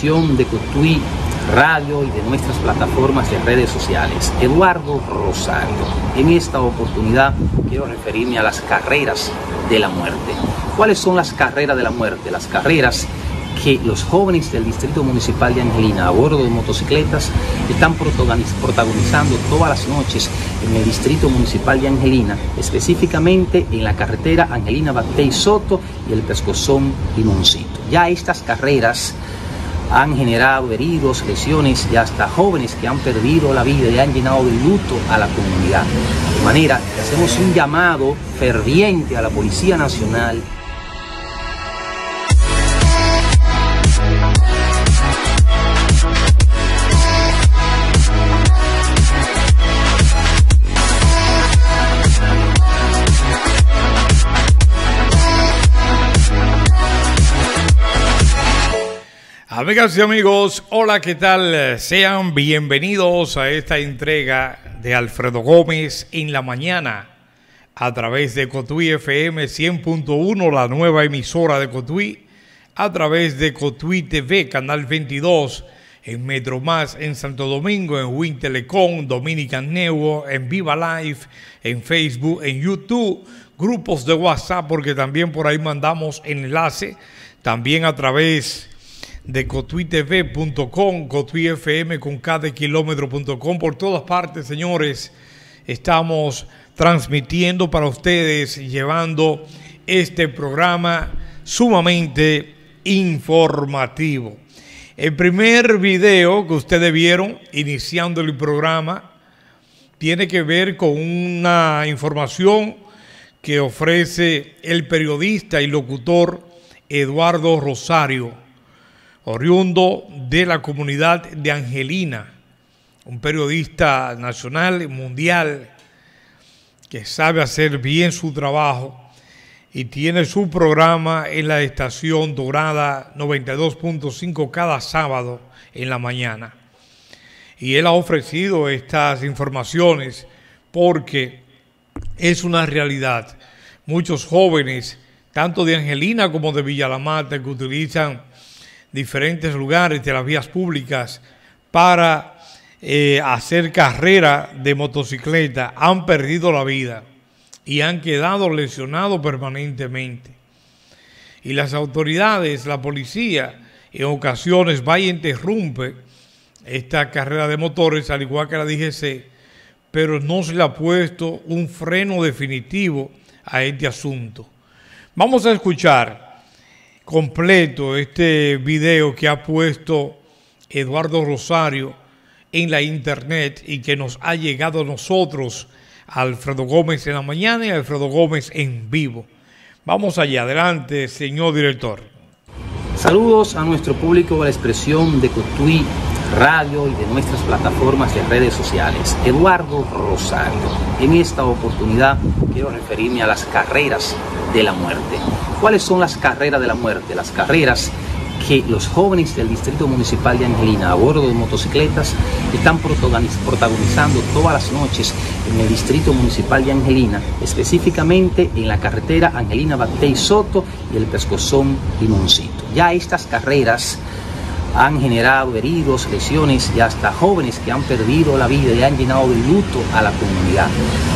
de Cotuí Radio y de nuestras plataformas de redes sociales. Eduardo Rosario. En esta oportunidad quiero referirme a las carreras de la muerte. ¿Cuáles son las carreras de la muerte? Las carreras que los jóvenes del Distrito Municipal de Angelina a bordo de motocicletas están protagonizando todas las noches en el Distrito Municipal de Angelina, específicamente en la carretera Angelina Batey Soto y el Pescozón Limoncito. Ya estas carreras han generado heridos, lesiones y hasta jóvenes que han perdido la vida y han llenado de luto a la comunidad. De manera que hacemos un llamado ferviente a la Policía Nacional Amigas y amigos, hola, ¿qué tal? Sean bienvenidos a esta entrega de Alfredo Gómez en la mañana a través de Cotuí FM 100.1, la nueva emisora de Cotuí, a través de Cotuí TV, Canal 22, en Metro Más, en Santo Domingo, en Win Telecom, Dominican en Viva Life, en Facebook, en YouTube, grupos de WhatsApp, porque también por ahí mandamos enlace, también a través de cotuitv.com, cotuifm con por todas partes, señores. Estamos transmitiendo para ustedes, llevando este programa sumamente informativo. El primer video que ustedes vieron iniciando el programa tiene que ver con una información que ofrece el periodista y locutor Eduardo Rosario oriundo de la comunidad de Angelina, un periodista nacional y mundial que sabe hacer bien su trabajo y tiene su programa en la estación Dorada 92.5 cada sábado en la mañana. Y él ha ofrecido estas informaciones porque es una realidad. Muchos jóvenes, tanto de Angelina como de Villalamata, que utilizan diferentes lugares de las vías públicas para eh, hacer carrera de motocicleta han perdido la vida y han quedado lesionados permanentemente. Y las autoridades, la policía, en ocasiones va interrumpe esta carrera de motores, al igual que la DGC, pero no se le ha puesto un freno definitivo a este asunto. Vamos a escuchar completo este video que ha puesto Eduardo Rosario en la internet y que nos ha llegado a nosotros, Alfredo Gómez en la mañana y Alfredo Gómez en vivo. Vamos allá, adelante, señor director. Saludos a nuestro público de la expresión de Cotuí radio y de nuestras plataformas de redes sociales. Eduardo Rosario. En esta oportunidad quiero referirme a las carreras de la muerte. ¿Cuáles son las carreras de la muerte? Las carreras que los jóvenes del Distrito Municipal de Angelina a bordo de motocicletas están protagonizando todas las noches en el Distrito Municipal de Angelina, específicamente en la carretera Angelina Batey Soto y el Pescozón Limoncito. Ya estas carreras han generado heridos, lesiones y hasta jóvenes que han perdido la vida y han llenado de luto a la comunidad.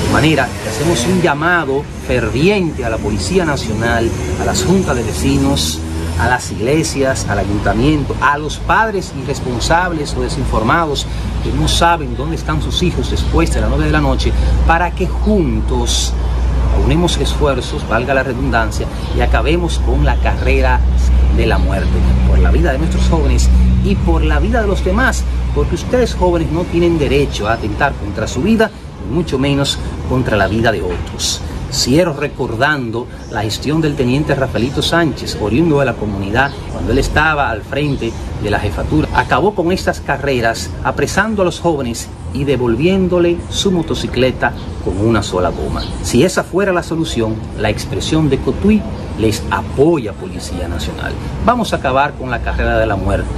De manera que hacemos un llamado ferviente a la Policía Nacional, a las juntas de vecinos, a las iglesias, al ayuntamiento, a los padres irresponsables o desinformados que no saben dónde están sus hijos después de las 9 de la noche, para que juntos unimos esfuerzos, valga la redundancia, y acabemos con la carrera de la muerte, por la vida de nuestros jóvenes y por la vida de los demás, porque ustedes jóvenes no tienen derecho a atentar contra su vida, mucho menos contra la vida de otros. Cierro recordando la gestión del teniente Rafaelito Sánchez, oriundo de la comunidad, cuando él estaba al frente de la jefatura. Acabó con estas carreras, apresando a los jóvenes y devolviéndole su motocicleta con una sola goma. Si esa fuera la solución, la expresión de Cotuí les apoya Policía Nacional. Vamos a acabar con la carrera de la muerte.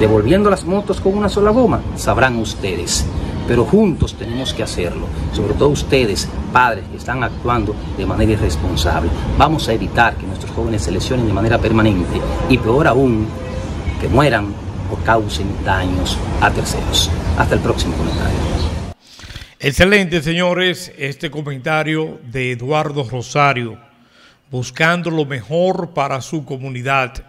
Devolviendo las motos con una sola goma, sabrán ustedes pero juntos tenemos que hacerlo, sobre todo ustedes, padres que están actuando de manera irresponsable. Vamos a evitar que nuestros jóvenes se lesionen de manera permanente y peor aún, que mueran o causen daños a terceros. Hasta el próximo comentario. Excelente, señores, este comentario de Eduardo Rosario, buscando lo mejor para su comunidad,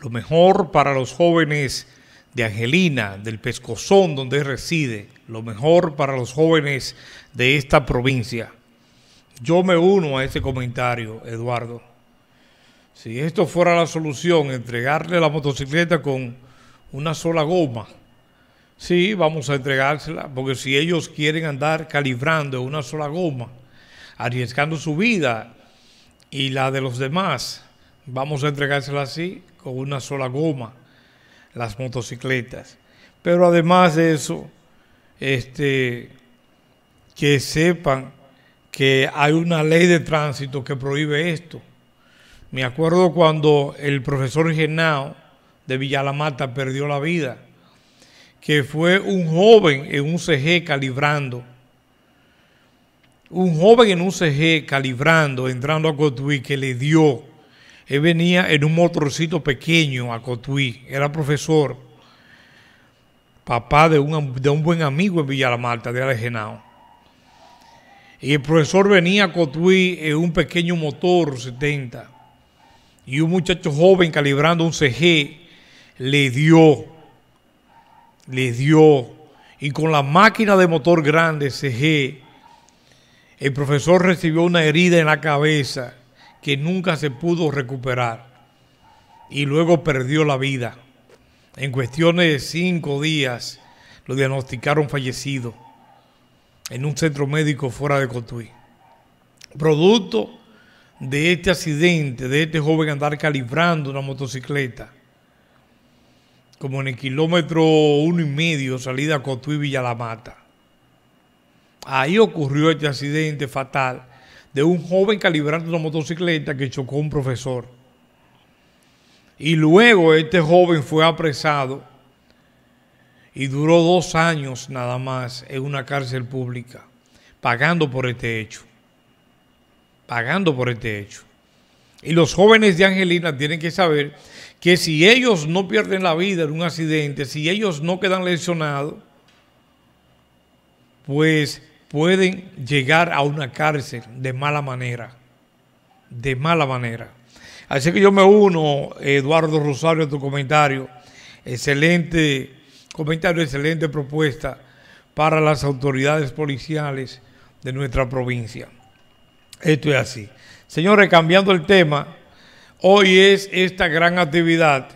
lo mejor para los jóvenes de Angelina, del Pescozón, donde reside, lo mejor para los jóvenes de esta provincia. Yo me uno a este comentario, Eduardo. Si esto fuera la solución, entregarle la motocicleta con una sola goma. Sí, vamos a entregársela, porque si ellos quieren andar calibrando una sola goma, arriesgando su vida y la de los demás, vamos a entregársela así, con una sola goma, las motocicletas. Pero además de eso, este, que sepan que hay una ley de tránsito que prohíbe esto. Me acuerdo cuando el profesor Genao de Villalamarta, perdió la vida, que fue un joven en un CG calibrando. Un joven en un CG calibrando, entrando a Cotuí, que le dio. Él venía en un motorcito pequeño a Cotuí, era profesor, papá de un, buen amigo en Villalamarta, de Alejenao. Y el profesor venía a Cotuí en un pequeño motor 70. Y un muchacho joven calibrando un CG le dio, le dio, y con la máquina de motor grande CG, el profesor recibió una herida en la cabeza que nunca se pudo recuperar y luego perdió la vida. En cuestiones de cinco días lo diagnosticaron fallecido en un centro médico fuera de Cotuí. Producto de este accidente, de este joven andar calibrando una motocicleta como en el kilómetro uno y medio, salida Cotuí Villalamata. Ahí ocurrió este accidente fatal de un joven calibrando una motocicleta que chocó a un profesor. Y luego este joven fue apresado y duró dos años nada más en una cárcel pública, pagando por este hecho. Pagando por este hecho. Y los jóvenes de Angelina tienen que saber que si ellos no pierden la vida en un accidente, si ellos no quedan lesionados, pues pueden llegar a una cárcel de mala manera, de mala manera. Así que yo me uno, Eduardo Rosario, a tu comentario. Excelente comentario, excelente propuesta para las autoridades policiales de nuestra provincia. Esto es así. Señores, cambiando el tema, Hoy es esta gran actividad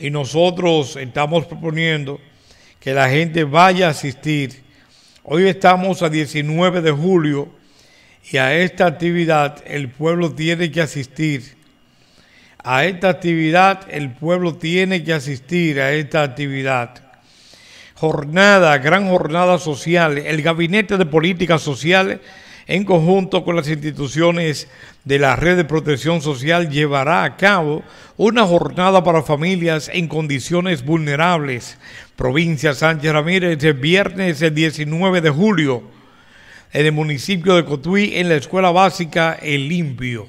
y nosotros estamos proponiendo que la gente vaya a asistir. Hoy estamos a 19 de julio y a esta actividad el pueblo tiene que asistir. A esta actividad el pueblo tiene que asistir a esta actividad. Jornada, gran jornada social. El Gabinete de Políticas Sociales en conjunto con las instituciones de la Red de Protección Social, llevará a cabo una jornada para familias en condiciones vulnerables. Provincia Sánchez Ramírez, el viernes 19 de julio, en el municipio de Cotuí, en la Escuela Básica El Limpio.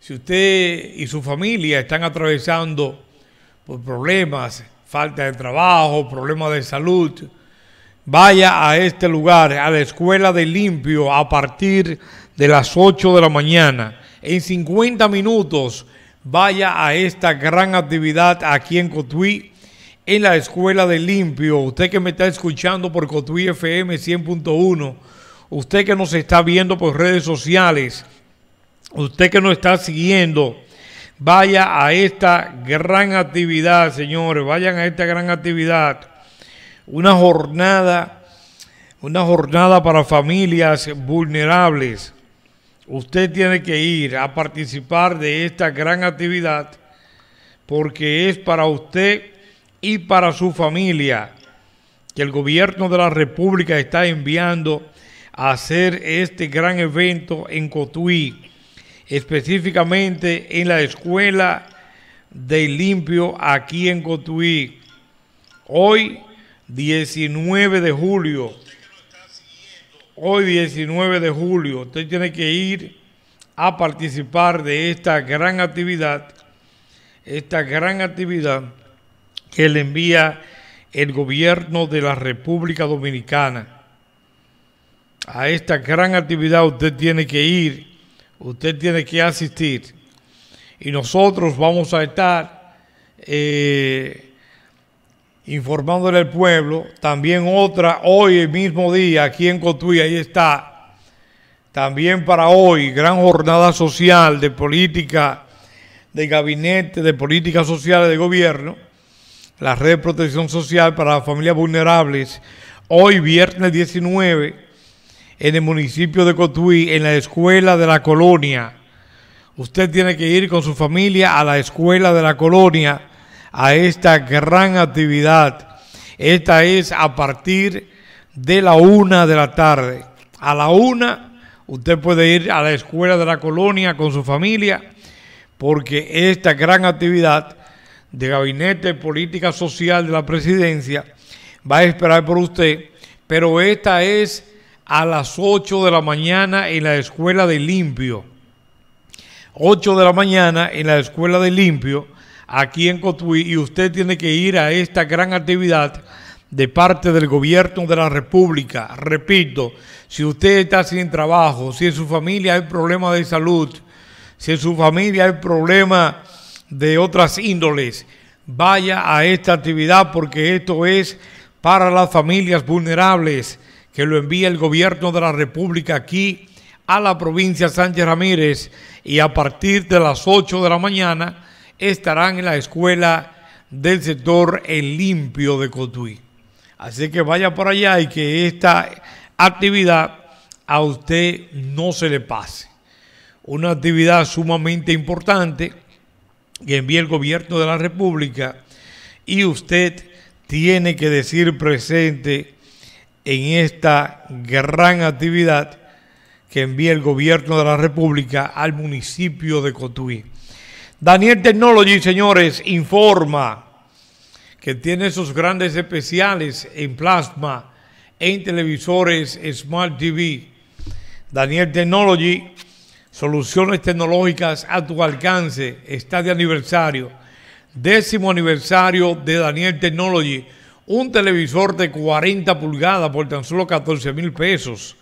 Si usted y su familia están atravesando por problemas, falta de trabajo, problemas de salud, vaya a este lugar, a la escuela de limpio, a partir de las 8 de la mañana. En 50 minutos, vaya a esta gran actividad aquí en Cotuí, en la escuela de limpio. Usted que me está escuchando por Cotuí FM 100.1, usted que nos está viendo por redes sociales, usted que nos está siguiendo. Vaya a esta gran actividad, señores, vayan a esta gran actividad una jornada, una jornada para familias vulnerables. Usted tiene que ir a participar de esta gran actividad porque es para usted y para su familia que el gobierno de la República está enviando a hacer este gran evento en Cotuí, específicamente en la escuela de limpio aquí en Cotuí. Hoy 19 de julio. Hoy 19 de julio, usted tiene que ir a participar de esta gran actividad, esta gran actividad que le envía el gobierno de la República Dominicana. A esta gran actividad usted tiene que ir, usted tiene que asistir. Y nosotros vamos a estar eh, informándole al pueblo. También otra hoy, el mismo día, aquí en Cotuí, ahí está. También para hoy, gran jornada social de política, de gabinete, de políticas sociales de gobierno. La red de protección social para las familias vulnerables. Hoy, viernes 19, en el municipio de Cotuí, en la escuela de la colonia. Usted tiene que ir con su familia a la escuela de la colonia a esta gran actividad. Esta es a partir de la una de la tarde. A la una usted puede ir a la escuela de la colonia con su familia, porque esta gran actividad de Gabinete de Política Social de la Presidencia va a esperar por usted, pero esta es a las 8 de la mañana en la escuela de limpio. 8 de la mañana en la escuela de limpio aquí en Cotuí y usted tiene que ir a esta gran actividad de parte del gobierno de la República. Repito, si usted está sin trabajo, si en su familia hay problemas de salud, si en su familia hay problemas de otras índoles, vaya a esta actividad porque esto es para las familias vulnerables que lo envía el gobierno de la República aquí a la provincia de Sánchez Ramírez y a partir de las 8 de la mañana estarán en la escuela del sector El Limpio de Cotuí. Así que vaya por allá y que esta actividad a usted no se le pase. Una actividad sumamente importante que envía el gobierno de la República y usted tiene que decir presente en esta gran actividad que envía el gobierno de la República al municipio de Cotuí. Daniel Technology, señores, informa que tiene sus grandes especiales en plasma, en televisores, Smart TV. Daniel Technology, soluciones tecnológicas a tu alcance, está de aniversario. Décimo aniversario de Daniel Technology, un televisor de 40 pulgadas por tan solo 14 mil pesos,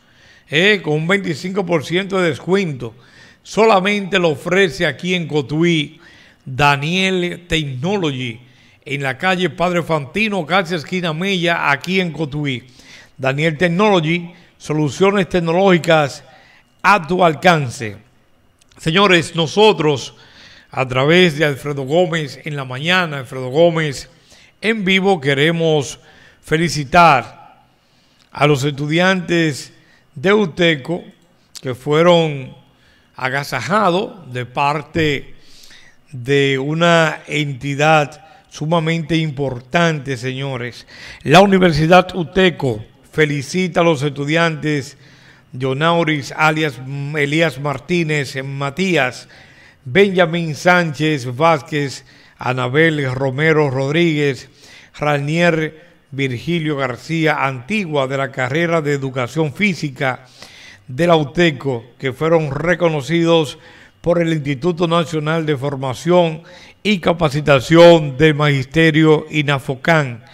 eh, con un 25% de descuento solamente lo ofrece aquí en Cotuí Daniel Technology en la calle Padre Fantino, casi esquina Mella, aquí en Cotuí. Daniel Technology, soluciones tecnológicas a tu alcance. Señores, nosotros a través de Alfredo Gómez en la mañana, Alfredo Gómez en vivo, queremos felicitar a los estudiantes de UTECO que fueron agasajado de parte de una entidad sumamente importante, señores. La Universidad UTECO felicita a los estudiantes Jonauris, alias Elías Martínez, Matías, Benjamín Sánchez Vázquez, Anabel Romero Rodríguez, Ranier Virgilio García Antigua de la carrera de Educación Física del Auteco, que fueron reconocidos por el Instituto Nacional de Formación y Capacitación del Magisterio INAFOCAN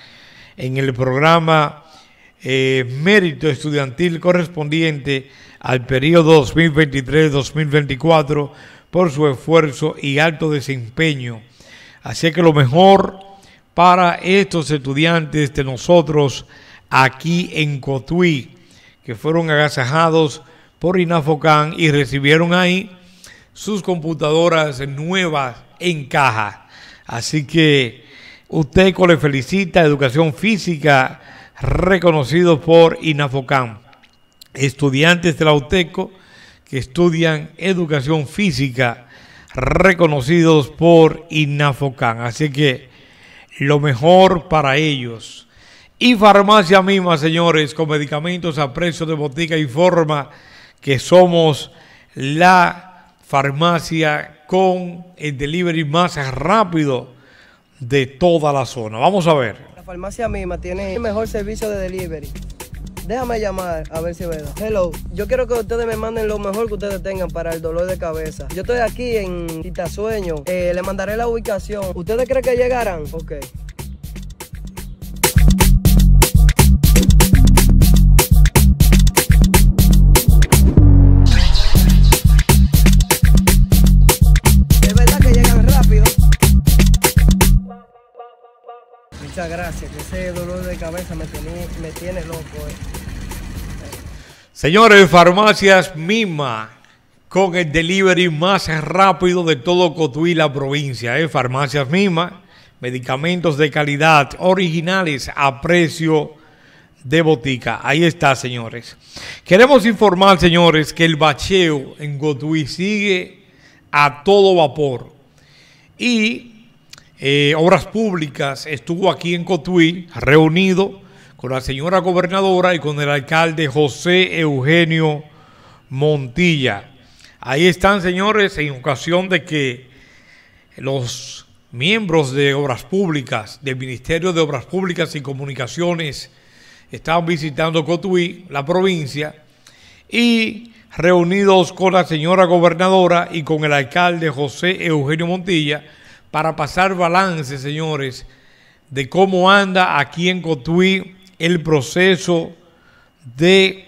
en el programa eh, Mérito Estudiantil correspondiente al periodo 2023-2024 por su esfuerzo y alto desempeño. Así que lo mejor para estos estudiantes de nosotros aquí en Cotuí que fueron agasajados por INAFOCAN y recibieron ahí sus computadoras nuevas en caja. Así que UTECO le felicita Educación Física, reconocido por INAFOCAN. Estudiantes de la UTECO que estudian Educación Física, reconocidos por INAFOCAN. Así que lo mejor para ellos. Y farmacia misma, señores, con medicamentos a precio de botica informa que somos la farmacia con el delivery más rápido de toda la zona. Vamos a ver. La farmacia misma tiene el mejor servicio de delivery. Déjame llamar a ver si veo. Hello, yo quiero que ustedes me manden lo mejor que ustedes tengan para el dolor de cabeza. Yo estoy aquí en Quitasueño. Eh, le mandaré la ubicación. ¿Ustedes creen que llegarán? Ok. gracias, ese dolor de cabeza me, tiene, loco. Eh. Señores, farmacias Mima. Con el delivery más rápido de todo Cotuí, la provincia. Eh. Farmacias Mima, medicamentos de calidad, originales a precio de botica. Ahí está, señores. Queremos informar, señores, que el bacheo en Cotuí sigue a todo vapor. Y eh, obras Públicas estuvo aquí en Cotuí reunido con la señora gobernadora y con el alcalde José Eugenio Montilla. Ahí están, señores, en ocasión de que los miembros de Obras Públicas, del Ministerio de Obras Públicas y Comunicaciones, estaban visitando Cotuí, la provincia, y reunidos con la señora gobernadora y con el alcalde José Eugenio Montilla, para pasar balance, señores, de cómo anda aquí en Cotuí el proceso de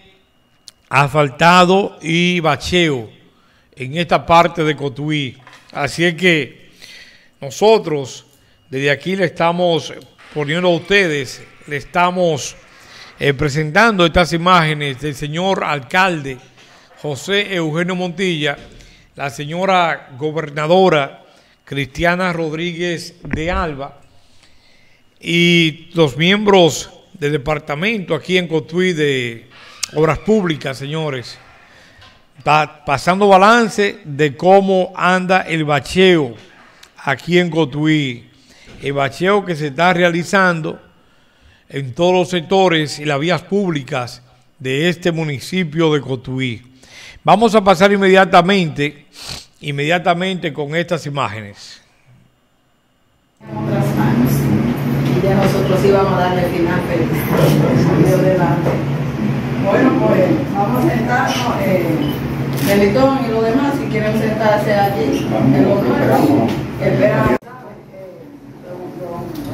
asfaltado y bacheo en esta parte de Cotuí. Así es que nosotros desde aquí le estamos poniendo a ustedes, le estamos eh, presentando estas imágenes del señor alcalde José Eugenio Montilla, la señora gobernadora Cristiana Rodríguez de Alba y los miembros del departamento aquí en Cotuí de Obras Públicas, señores, pasando balance de cómo anda el bacheo aquí en Cotuí, el bacheo que se está realizando en todos los sectores y las vías públicas de este municipio de Cotuí. Vamos a pasar inmediatamente, inmediatamente con estas imágenes. Otras manos. Y ya nosotros íbamos a darle final feliz. Bueno, pues vamos a sentarnos, eh, Melitón y los demás, si quieren sentarse allí, en los nuevos, esperamos.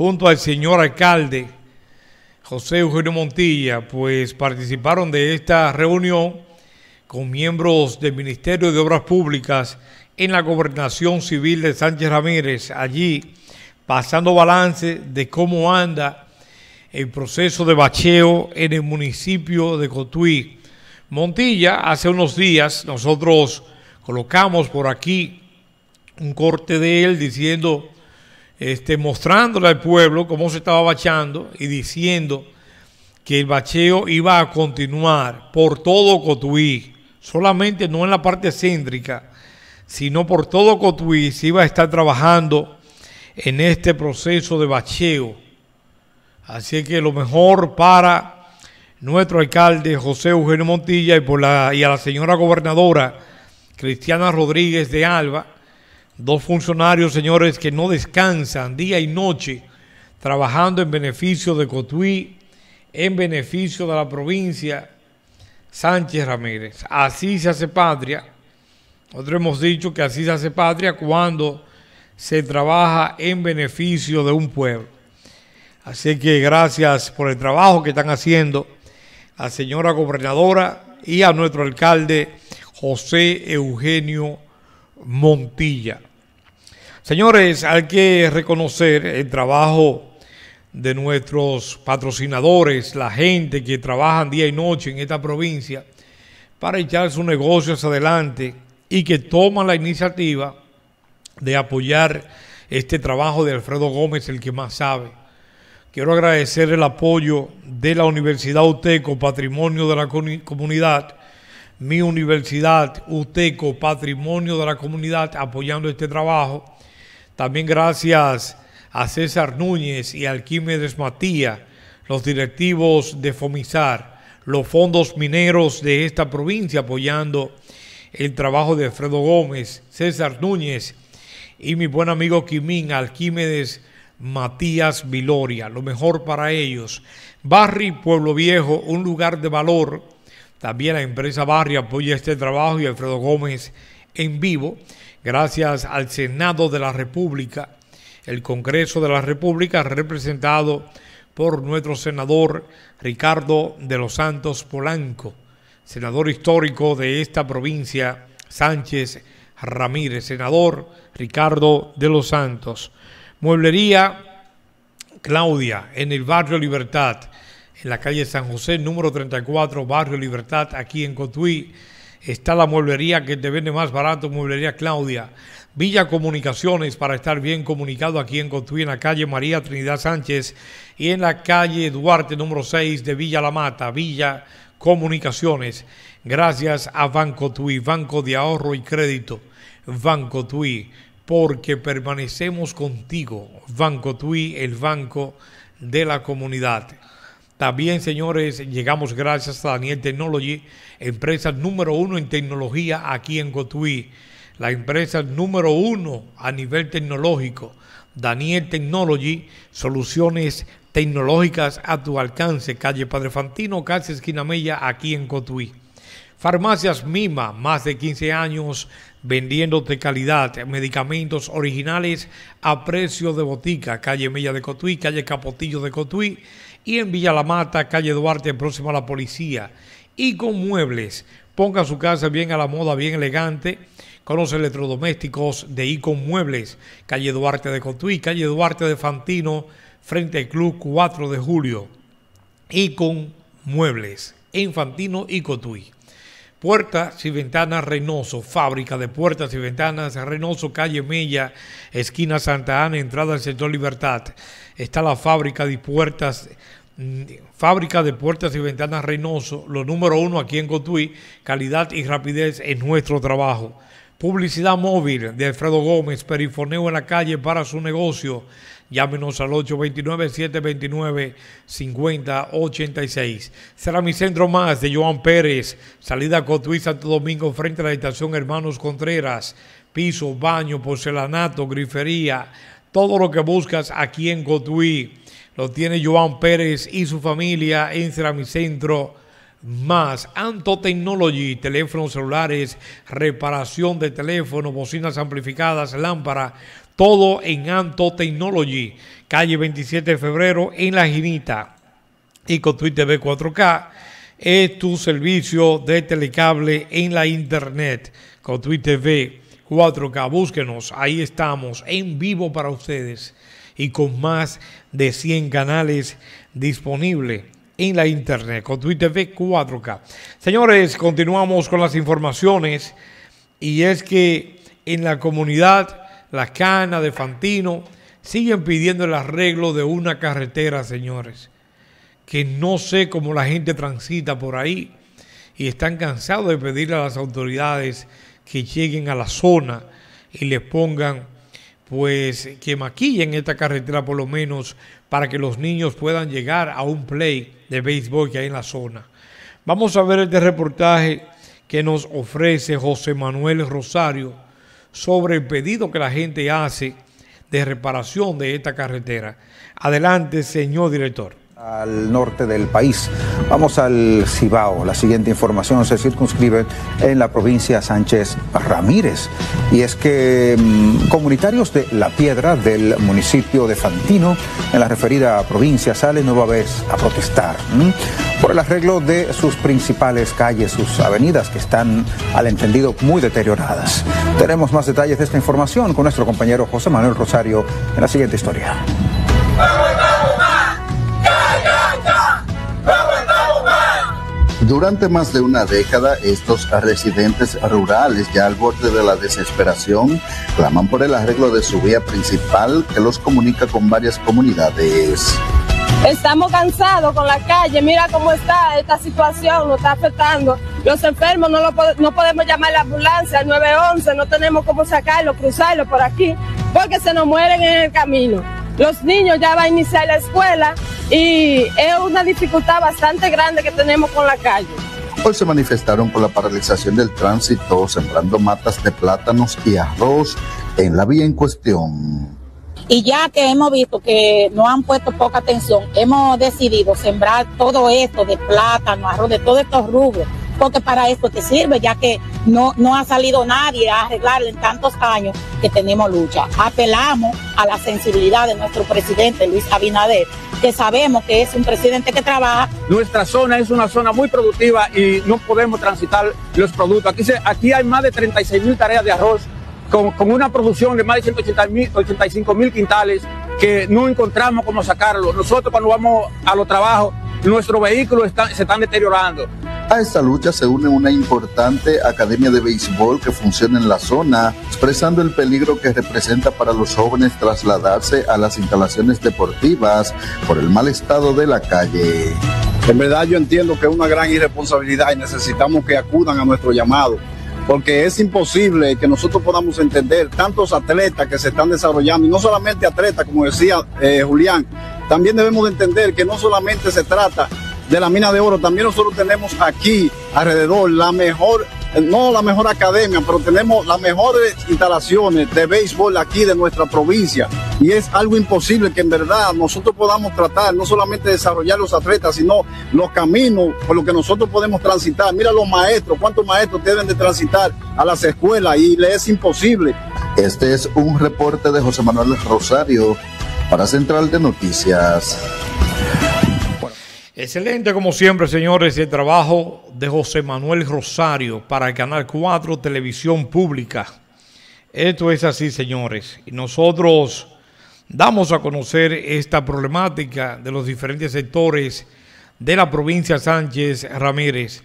junto al señor alcalde José Eugenio Montilla, pues participaron de esta reunión con miembros del Ministerio de Obras Públicas en la Gobernación Civil de Sánchez Ramírez, allí pasando balance de cómo anda el proceso de bacheo en el municipio de Cotuí. Montilla, hace unos días nosotros colocamos por aquí un corte de él diciendo este, mostrándole al pueblo cómo se estaba bachando y diciendo que el bacheo iba a continuar por todo Cotuí, solamente no en la parte céntrica, sino por todo Cotuí se iba a estar trabajando en este proceso de bacheo. Así que lo mejor para nuestro alcalde José Eugenio Montilla y, por la, y a la señora gobernadora Cristiana Rodríguez de Alba, Dos funcionarios, señores, que no descansan día y noche trabajando en beneficio de Cotuí, en beneficio de la provincia Sánchez Ramírez. Así se hace patria. Nosotros hemos dicho que así se hace patria cuando se trabaja en beneficio de un pueblo. Así que gracias por el trabajo que están haciendo a señora gobernadora y a nuestro alcalde José Eugenio Montilla. Señores, hay que reconocer el trabajo de nuestros patrocinadores, la gente que trabaja día y noche en esta provincia para echar sus negocios adelante y que toma la iniciativa de apoyar este trabajo de Alfredo Gómez, el que más sabe. Quiero agradecer el apoyo de la Universidad UTECO, Patrimonio de la Comunidad, mi Universidad UTECO, Patrimonio de la Comunidad, apoyando este trabajo también gracias a César Núñez y Alquímedes Matías, los directivos de FOMISAR, los fondos mineros de esta provincia apoyando el trabajo de Alfredo Gómez, César Núñez y mi buen amigo Quimín Alquímedes Matías Viloria. Lo mejor para ellos. Barri Pueblo Viejo, un lugar de valor. También la empresa Barri apoya este trabajo y Alfredo Gómez en vivo, gracias al Senado de la República, el Congreso de la República, representado por nuestro senador Ricardo de los Santos Polanco, senador histórico de esta provincia, Sánchez Ramírez, senador Ricardo de los Santos. Mueblería Claudia, en el barrio Libertad, en la calle San José, número 34, barrio Libertad, aquí en Cotuí está la mueblería que te vende más barato, Mueblería Claudia. Villa Comunicaciones para estar bien comunicado aquí en Cotuí, en la calle María Trinidad Sánchez y en la calle Duarte número 6 de Villa La Mata, Villa Comunicaciones. Gracias a Banco Tui, Banco de Ahorro y Crédito, Banco Tui, porque permanecemos contigo, Banco Tui, el banco de la comunidad. También, señores, llegamos gracias a Daniel Technology empresa número uno en tecnología aquí en Cotuí, la empresa número uno a nivel tecnológico, Daniel Technology, soluciones tecnológicas a tu alcance, calle Padre Fantino, calle esquina Mella, aquí en Cotuí. Farmacias Mima, más de 15 años vendiéndote calidad, medicamentos originales a precio de botica, calle Mella de Cotuí, calle Capotillo de Cotuí y en Villa La Mata, calle Duarte, próximo a la policía y con muebles. Ponga su casa bien a la moda, bien elegante. con los electrodomésticos de Icon Muebles, calle Duarte de Cotuí, calle Duarte de Fantino, frente al Club 4 de Julio. Icon Muebles, en Fantino y Cotuí. Puertas y Ventanas Reynoso, fábrica de puertas y ventanas Reynoso, calle Mella, esquina Santa Ana, entrada al sector Libertad. Está la fábrica de puertas Fábrica de Puertas y Ventanas Reynoso, lo número uno aquí en Cotuí, calidad y rapidez en nuestro trabajo. Publicidad móvil de Alfredo Gómez, perifoneo en la calle para su negocio. Llámenos al 829-729-5086. Será mi centro más de Joan Pérez, salida Cotuí, Santo Domingo, frente a la estación Hermanos Contreras. Piso, baño, porcelanato, grifería, todo lo que buscas aquí en Cotuí lo tiene Joan Pérez y su familia en Ceramicentro. Más Anto Technology, teléfonos celulares, reparación de teléfonos, bocinas amplificadas, lámpara, todo en Anto Technology, calle 27 de febrero en La Ginita. Y con Twitter TV 4K es tu servicio de telecable en la internet. Con Twitter TV 4K, búsquenos, ahí estamos en vivo para ustedes y con más de 100 canales disponibles en la internet con Twitter 4K. Señores, continuamos con las informaciones y es que en la comunidad Las Cana de Fantino siguen pidiendo el arreglo de una carretera, señores, que no sé cómo la gente transita por ahí y están cansados de pedirle a las autoridades que lleguen a la zona y les pongan pues que maquillen esta carretera por lo menos para que los niños puedan llegar a un play de béisbol que hay en la zona. Vamos a ver este reportaje que nos ofrece José Manuel Rosario sobre el pedido que la gente hace de reparación de esta carretera. Adelante, señor director al norte del país. Vamos al Cibao. La siguiente información se circunscribe en la provincia Sánchez Ramírez. Y es que mm, comunitarios de La Piedra del municipio de Fantino, en la referida provincia, salen nueva vez a protestar por el arreglo de sus principales calles, sus avenidas que están al entendido muy deterioradas. Tenemos más detalles de esta información con nuestro compañero José Manuel Rosario en la siguiente historia. Durante más de una década, estos residentes rurales, ya al borde de la desesperación, claman por el arreglo de su vía principal que los comunica con varias comunidades. Estamos cansados con la calle, mira cómo está esta situación, nos está afectando. Los enfermos no, lo, no podemos llamar a la ambulancia, al 911, no tenemos cómo sacarlo, cruzarlo por aquí, porque se nos mueren en el camino. Los niños ya van a iniciar la escuela, y es una dificultad bastante grande que tenemos con la calle. Hoy se manifestaron con la paralización del tránsito, sembrando matas de plátanos y arroz en la vía en cuestión. Y ya que hemos visto que no han puesto poca atención, hemos decidido sembrar todo esto de plátano, arroz, de todos estos rubros porque para esto te sirve, ya que no, no ha salido nadie a arreglar en tantos años que tenemos lucha. Apelamos a la sensibilidad de nuestro presidente Luis Abinader, que sabemos que es un presidente que trabaja. Nuestra zona es una zona muy productiva y no podemos transitar los productos. Aquí, hay más de 36 mil tareas de arroz con, una producción de más de 185 mil quintales que no encontramos cómo sacarlo. Nosotros cuando vamos a los trabajos, nuestros vehículos se están deteriorando. A esta lucha se une una importante academia de béisbol que funciona en la zona, expresando el peligro que representa para los jóvenes trasladarse a las instalaciones deportivas por el mal estado de la calle. En verdad yo entiendo que es una gran irresponsabilidad y necesitamos que acudan a nuestro llamado, porque es imposible que nosotros podamos entender tantos atletas que se están desarrollando, y no solamente atletas, como decía eh, Julián, también debemos entender que no solamente se trata de la mina de oro. También nosotros tenemos aquí alrededor la mejor, no la mejor academia, pero tenemos las mejores instalaciones de béisbol aquí de nuestra provincia. Y es algo imposible que en verdad nosotros podamos tratar, no solamente desarrollar los atletas, sino los caminos por los que nosotros podemos transitar. Mira los maestros, cuántos maestros deben de transitar a las escuelas y le es imposible. Este es un reporte de José Manuel Rosario para Central de Noticias. Excelente, como siempre, señores, el trabajo de José Manuel Rosario para el Canal 4 Televisión Pública. Esto es así, señores. Y nosotros damos a conocer esta problemática de los diferentes sectores de la provincia Sánchez Ramírez.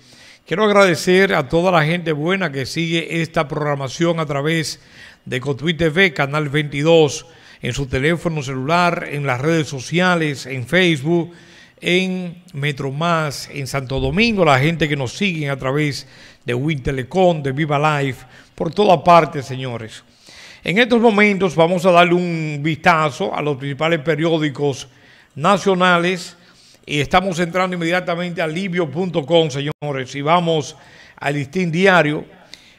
Quiero agradecer a toda la gente buena que sigue esta programación a través de Cotuit TV, Canal 22, en su teléfono celular, en las redes sociales, en Facebook en Metro Más, en Santo Domingo, la gente que nos sigue a través de Wintelecom, de Viva Life, por toda parte, señores. En estos momentos vamos a darle un vistazo a los principales periódicos nacionales. y Estamos entrando inmediatamente a libio.com, señores, y vamos al listín diario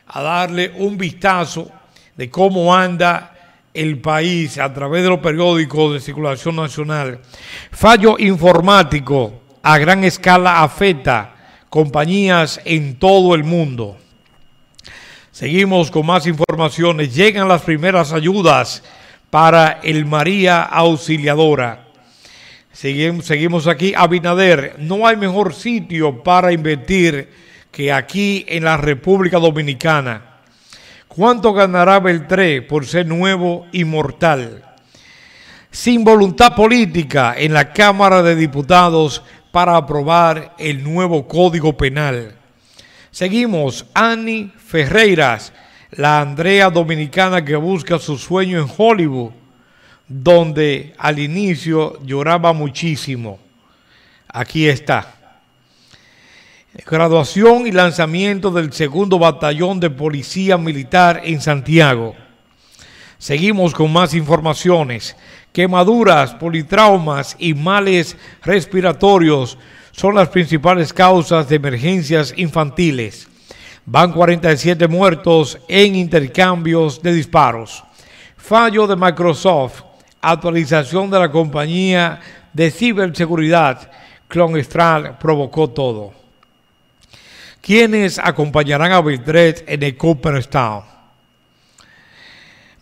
a darle un vistazo de cómo anda el país a través de los periódicos de circulación nacional. Fallo informático a gran escala afecta compañías en todo el mundo. Seguimos con más informaciones. Llegan las primeras ayudas para el María Auxiliadora. Seguimos aquí. Abinader, no hay mejor sitio para invertir que aquí en la República Dominicana. ¿Cuánto ganará Beltré por ser nuevo y mortal? Sin voluntad política en la Cámara de Diputados para aprobar el nuevo Código Penal. Seguimos, Annie Ferreiras, la Andrea dominicana que busca su sueño en Hollywood, donde al inicio lloraba muchísimo. Aquí está graduación y lanzamiento del segundo batallón de policía militar en Santiago. Seguimos con más informaciones. Quemaduras, politraumas y males respiratorios son las principales causas de emergencias infantiles. Van 47 muertos en intercambios de disparos. Fallo de Microsoft, actualización de la compañía de ciberseguridad, Clonestral provocó todo. ¿Quiénes acompañarán a Bildred en el Cooperstown.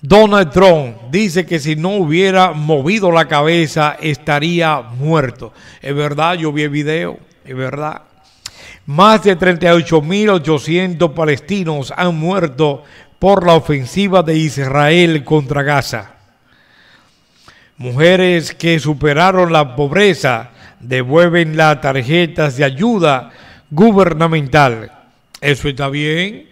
Donald Trump dice que si no hubiera movido la cabeza estaría muerto. Es verdad, yo vi el video, es verdad. Más de 38.800 palestinos han muerto por la ofensiva de Israel contra Gaza. Mujeres que superaron la pobreza devuelven las tarjetas de ayuda gubernamental. Eso está bien,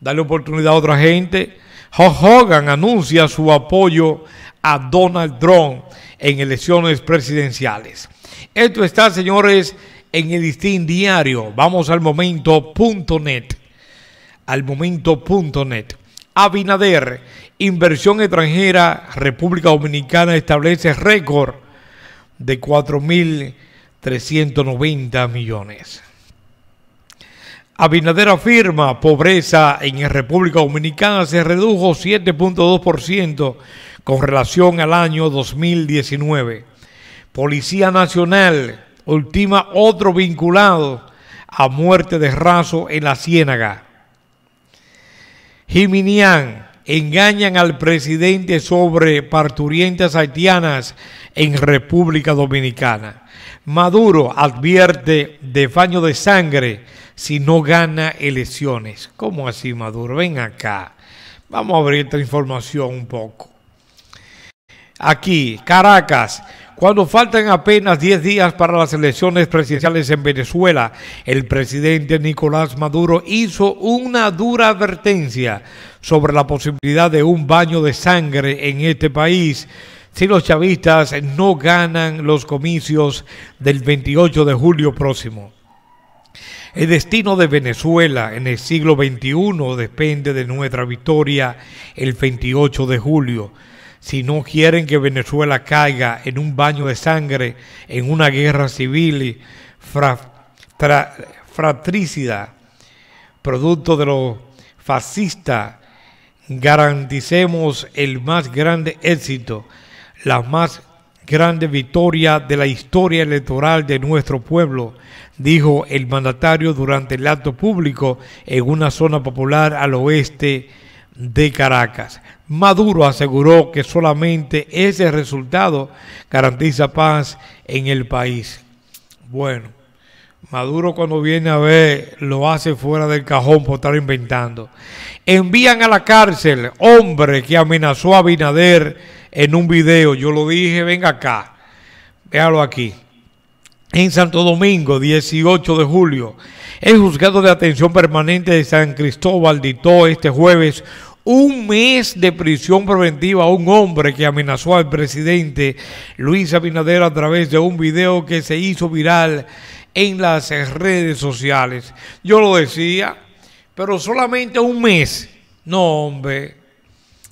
dale oportunidad a otra gente. Hogan anuncia su apoyo a Donald Trump en elecciones presidenciales. Esto está, señores, en el listín diario. Vamos al momento.net. Al momento.net. Abinader, inversión extranjera, República Dominicana establece récord de 4.390 millones. Abinader afirma pobreza en República Dominicana se redujo 7.2% con relación al año 2019. Policía Nacional ultima otro vinculado a muerte de raso en la ciénaga. Jiminián engañan al presidente sobre parturientas haitianas en República Dominicana. Maduro advierte de baño de sangre si no gana elecciones. ¿Cómo así, Maduro? Ven acá. Vamos a abrir esta información un poco. Aquí, Caracas. Cuando faltan apenas 10 días para las elecciones presidenciales en Venezuela, el presidente Nicolás Maduro hizo una dura advertencia sobre la posibilidad de un baño de sangre en este país si los chavistas no ganan los comicios del 28 de julio próximo. El destino de Venezuela en el siglo XXI depende de nuestra victoria el 28 de julio. Si no quieren que Venezuela caiga en un baño de sangre, en una guerra civil fratricida, producto de los fascistas, garanticemos el más grande éxito la más grande victoria de la historia electoral de nuestro pueblo, dijo el mandatario durante el acto público en una zona popular al oeste de Caracas. Maduro aseguró que solamente ese resultado garantiza paz en el país. Bueno. Maduro cuando viene a ver lo hace fuera del cajón por estar inventando. Envían a la cárcel hombre que amenazó a Binader en un video. Yo lo dije, venga acá. Véalo aquí. En Santo Domingo, 18 de julio, el juzgado de atención permanente de San Cristóbal dictó este jueves un mes de prisión preventiva a un hombre que amenazó al presidente Luis Abinader a través de un video que se hizo viral en las redes sociales. Yo lo decía, pero solamente un mes. No, hombre.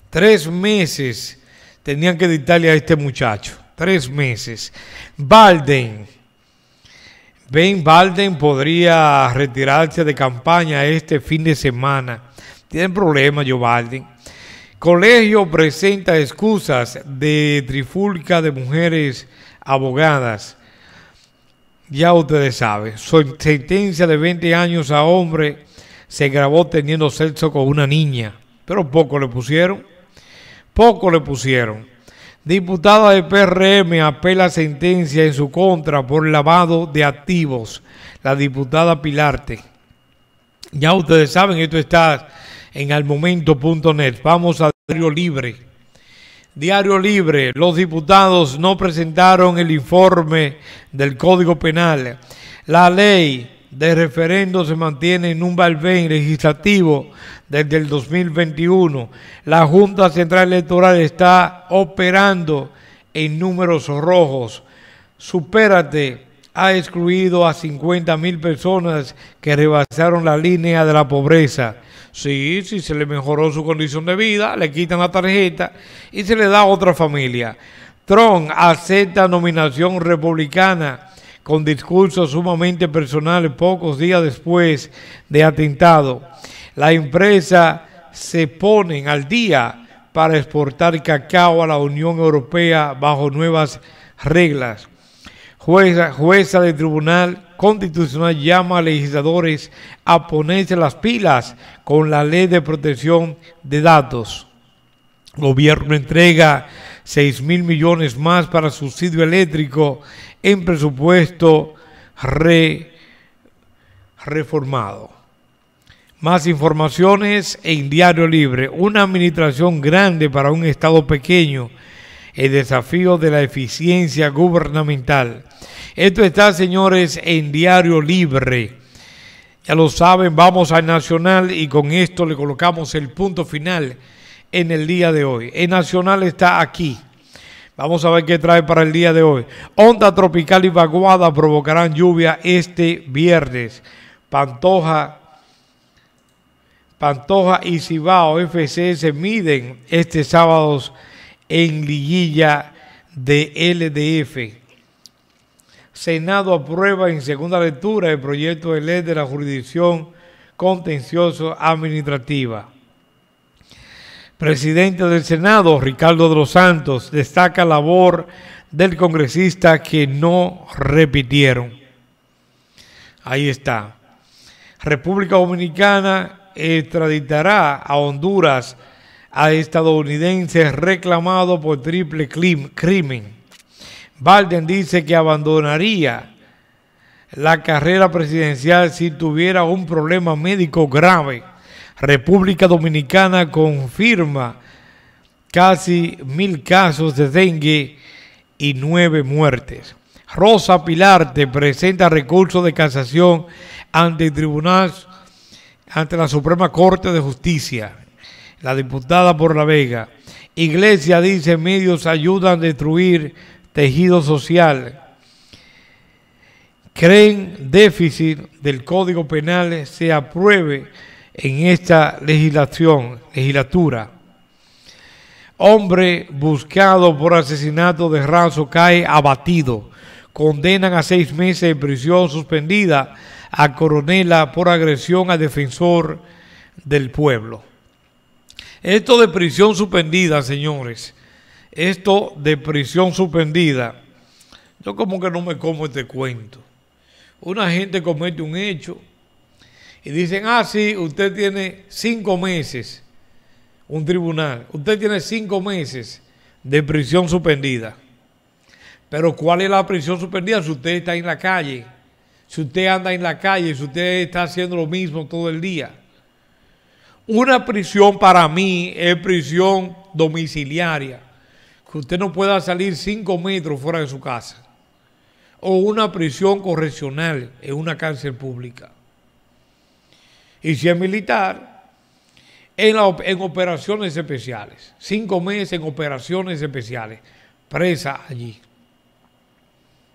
Tres meses tenían que dictarle a este muchacho. Tres meses. Balden. Ben Balden podría retirarse de campaña este fin de semana. Tienen problemas, Joe Balden. Colegio presenta excusas de trifulca de mujeres abogadas. Ya ustedes saben, su sentencia de 20 años a hombre se grabó teniendo sexo con una niña, pero poco le pusieron. Poco le pusieron. Diputada de PRM apela sentencia en su contra por lavado de activos. La diputada Pilarte. Ya ustedes saben, esto está en almomento.net. Vamos a Libre. Diario Libre, los diputados no presentaron el informe del Código Penal. La ley de referendo se mantiene en un balbén legislativo desde el 2021. La Junta Central Electoral está operando en números rojos. Supérate ha excluido a 50 mil personas que rebasaron la línea de la pobreza. Sí, sí, se le mejoró su condición de vida, le quitan la tarjeta y se le da a otra familia. Trump acepta nominación republicana con discursos sumamente personales pocos días después de atentado. La empresa se pone al día para exportar cacao a la Unión Europea bajo nuevas reglas. Jueza, jueza del Tribunal Constitucional llama a legisladores a ponerse las pilas con la ley de protección de datos. Gobierno entrega 6 mil millones más para subsidio eléctrico en presupuesto reformado. Más informaciones en Diario Libre. Una administración grande para un Estado pequeño el desafío de la eficiencia gubernamental. Esto está, señores, en Diario Libre. Ya lo saben, vamos al Nacional y con esto le colocamos el punto final en el día de hoy. El Nacional está aquí. Vamos a ver qué trae para el día de hoy. Onda tropical y vaguada provocarán lluvia este viernes. Pantoja, Pantoja y Cibao FC se miden este sábado en liguilla de LDF. Senado aprueba en segunda lectura el proyecto de ley de la jurisdicción contencioso administrativa. Presidente del Senado, Ricardo de los Santos, destaca labor del congresista que no repitieron. Ahí está. República Dominicana extraditará a Honduras a estadounidenses reclamado por triple crimen. Balden dice que abandonaría la carrera presidencial si tuviera un problema médico grave. República Dominicana confirma casi mil casos de dengue y nueve muertes. Rosa Pilarte presenta recurso de casación ante el tribunal, ante la Suprema Corte de Justicia la diputada por La Vega. Iglesia dice, medios ayudan a destruir tejido social. Creen déficit del Código Penal se apruebe en esta legislación, legislatura. Hombre buscado por asesinato de raso cae abatido. Condenan a seis meses de prisión suspendida a coronela por agresión a defensor del pueblo. Esto de prisión suspendida, señores, esto de prisión suspendida, yo como que no me como este cuento. Una gente comete un hecho y dicen, ah, sí, usted tiene cinco meses, un tribunal, usted tiene cinco meses de prisión suspendida. Pero ¿cuál es la prisión suspendida? Si usted está en la calle, si usted anda en la calle, si usted está haciendo lo mismo todo el día. Una prisión para mí es prisión domiciliaria, que usted no pueda salir cinco metros fuera de su casa. O una prisión correccional en una cárcel pública. Y si es militar, en, en operaciones especiales. Cinco meses en operaciones especiales. Presa allí.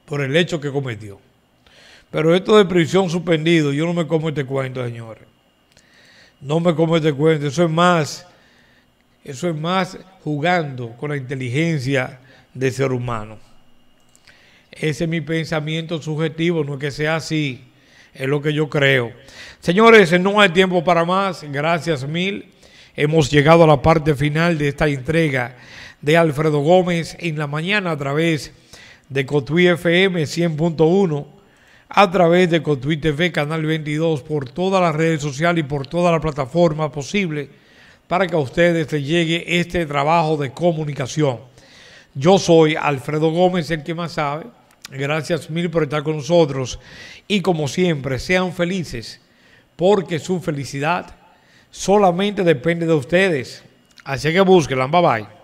Por el hecho que cometió. Pero esto de prisión suspendido, yo no me como este cuento, señores. No me como este cuento, eso es más, eso es más jugando con la inteligencia del ser humano. Ese es mi pensamiento subjetivo, no es que sea así, es lo que yo creo. Señores, no hay tiempo para más, gracias mil. Hemos llegado a la parte final de esta entrega de Alfredo Gómez en la mañana a través de Cotuí FM 100.1 a través de Twitter, TV, Canal 22, por todas las redes sociales y por toda la plataforma posible para que a ustedes les llegue este trabajo de comunicación. Yo soy Alfredo Gómez, el que más sabe. Gracias mil por estar con nosotros y como siempre, sean felices porque su felicidad solamente depende de ustedes. Así que búsquenla. Bye bye.